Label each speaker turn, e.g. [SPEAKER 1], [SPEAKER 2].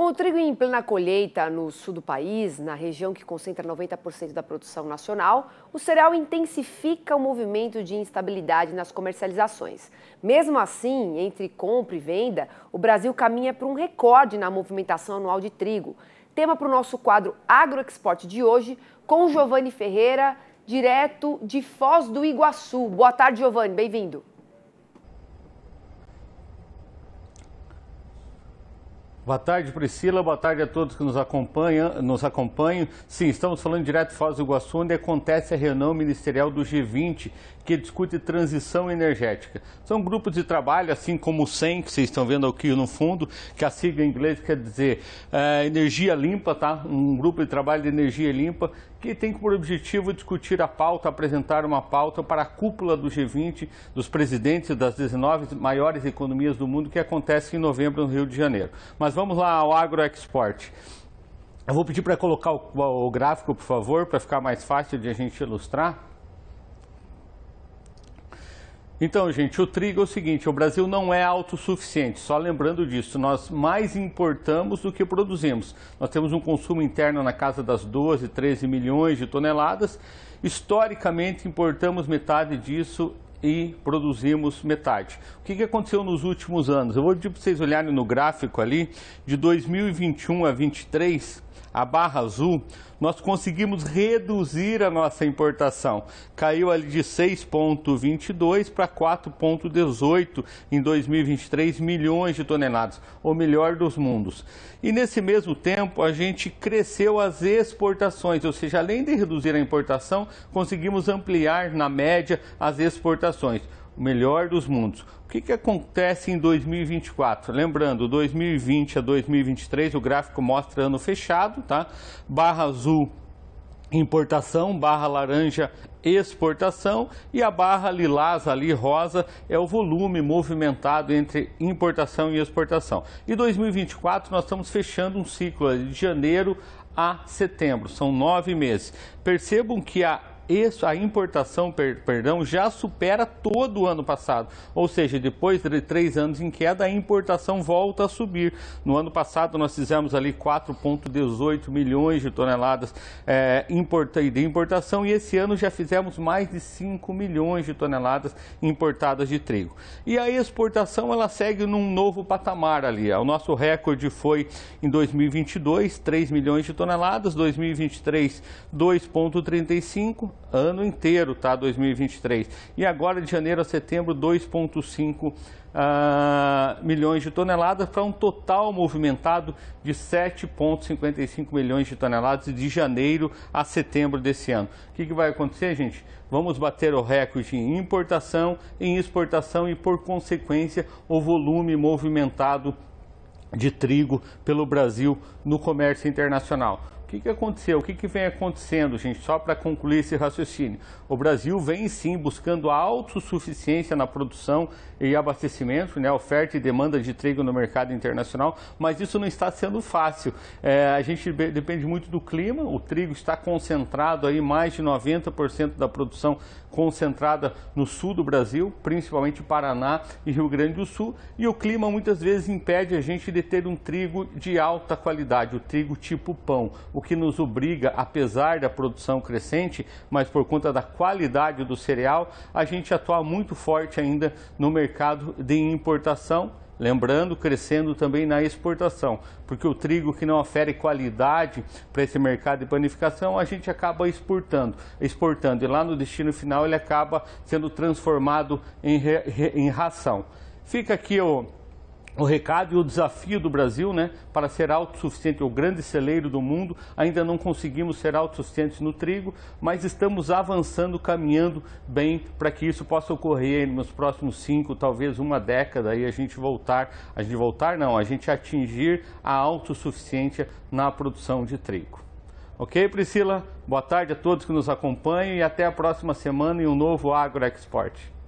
[SPEAKER 1] Com o trigo em plena colheita no sul do país, na região que concentra 90% da produção nacional, o cereal intensifica o movimento de instabilidade nas comercializações. Mesmo assim, entre compra e venda, o Brasil caminha para um recorde na movimentação anual de trigo. Tema para o nosso quadro Agroexport de hoje, com Giovanni Ferreira, direto de Foz do Iguaçu. Boa tarde, Giovanni, bem-vindo.
[SPEAKER 2] Boa tarde, Priscila. Boa tarde a todos que nos acompanham. Nos acompanham. Sim, estamos falando direto de Foz do Iguaçu, onde acontece a reunião ministerial do G20, que discute transição energética. São grupos de trabalho, assim como o CEM, que vocês estão vendo aqui no fundo, que a sigla em inglês quer dizer é, energia limpa, tá? Um grupo de trabalho de energia limpa, que tem por objetivo discutir a pauta, apresentar uma pauta para a cúpula do G20, dos presidentes das 19 maiores economias do mundo, que acontece em novembro no Rio de Janeiro. Mas mas vamos lá ao agroexport. Eu vou pedir para colocar o, o gráfico, por favor, para ficar mais fácil de a gente ilustrar. Então, gente, o trigo é o seguinte: o Brasil não é autossuficiente, só lembrando disso, nós mais importamos do que produzimos. Nós temos um consumo interno na casa das 12, 13 milhões de toneladas. Historicamente, importamos metade disso e produzimos metade. O que, que aconteceu nos últimos anos? Eu vou pedir para vocês olharem no gráfico ali, de 2021 a 2023, a barra azul, nós conseguimos reduzir a nossa importação. Caiu ali de 6,22 para 4,18 em 2023 milhões de toneladas, o melhor dos mundos. E nesse mesmo tempo, a gente cresceu as exportações, ou seja, além de reduzir a importação, conseguimos ampliar na média as exportações atualizações. O melhor dos mundos. O que, que acontece em 2024? Lembrando, 2020 a 2023, o gráfico mostra ano fechado, tá? Barra azul importação, barra laranja exportação e a barra lilás ali rosa é o volume movimentado entre importação e exportação. E 2024 nós estamos fechando um ciclo de janeiro a setembro, são nove meses. Percebam que a isso, a importação, per, perdão, já supera todo o ano passado. Ou seja, depois de três anos em queda, a importação volta a subir. No ano passado nós fizemos ali 4,18 milhões de toneladas é, de importação e esse ano já fizemos mais de 5 milhões de toneladas importadas de trigo. E a exportação ela segue num novo patamar ali. O nosso recorde foi em 2022, 3 milhões de toneladas, 2023, 2,35, ano inteiro, tá? 2023. E agora, de janeiro a setembro, 2,5 uh, ah, milhões de toneladas, para um total movimentado de 7,55 milhões de toneladas de janeiro a setembro desse ano. O que, que vai acontecer, gente? Vamos bater o recorde em importação, em exportação e, por consequência, o volume movimentado de trigo pelo Brasil no comércio internacional que, que aconteceu? O que, que vem acontecendo, gente? Só para concluir esse raciocínio. O Brasil vem sim buscando a autossuficiência na produção e abastecimento, né? oferta e demanda de trigo no mercado internacional, mas isso não está sendo fácil. É, a gente depende muito do clima, o trigo está concentrado aí, mais de 90% da produção concentrada no sul do Brasil, principalmente Paraná e Rio Grande do Sul, e o clima muitas vezes impede a gente de ter um trigo de alta qualidade, o trigo tipo pão. O o que nos obriga, apesar da produção crescente, mas por conta da qualidade do cereal, a gente atuar muito forte ainda no mercado de importação lembrando, crescendo também na exportação, porque o trigo que não oferece qualidade para esse mercado de panificação, a gente acaba exportando, exportando e lá no destino final ele acaba sendo transformado em, em ração. Fica aqui o o recado e o desafio do Brasil né, para ser autossuficiente, o grande celeiro do mundo. Ainda não conseguimos ser autossuficientes no trigo, mas estamos avançando, caminhando bem para que isso possa ocorrer nos próximos cinco, talvez uma década, e a gente voltar, a gente voltar não, a gente atingir a autossuficiência na produção de trigo. Ok, Priscila? Boa tarde a todos que nos acompanham e até a próxima semana em um novo Agro Export.